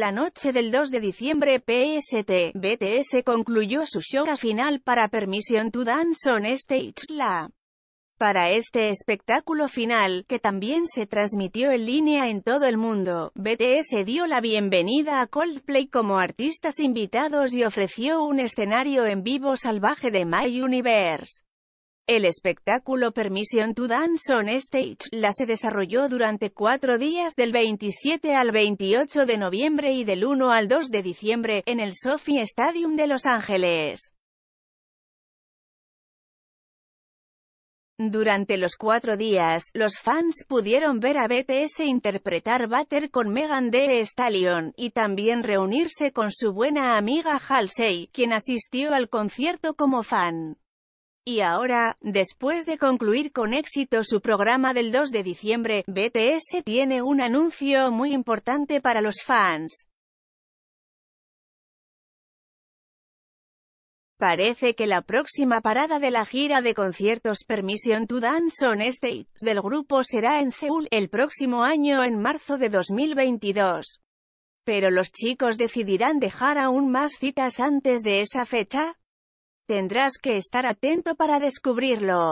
la noche del 2 de diciembre PST, BTS concluyó su show final para Permission to Dance on Stage, la para este espectáculo final, que también se transmitió en línea en todo el mundo, BTS dio la bienvenida a Coldplay como artistas invitados y ofreció un escenario en vivo salvaje de My Universe. El espectáculo Permission to Dance on Stage la se desarrolló durante cuatro días del 27 al 28 de noviembre y del 1 al 2 de diciembre, en el Sophie Stadium de Los Ángeles. Durante los cuatro días, los fans pudieron ver a BTS interpretar Butter con Megan Thee Stallion, y también reunirse con su buena amiga Halsey, quien asistió al concierto como fan. Y ahora, después de concluir con éxito su programa del 2 de diciembre, BTS tiene un anuncio muy importante para los fans. Parece que la próxima parada de la gira de conciertos Permission to Dance on Stage del grupo será en Seúl, el próximo año en marzo de 2022. Pero los chicos decidirán dejar aún más citas antes de esa fecha, Tendrás que estar atento para descubrirlo.